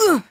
Ugh!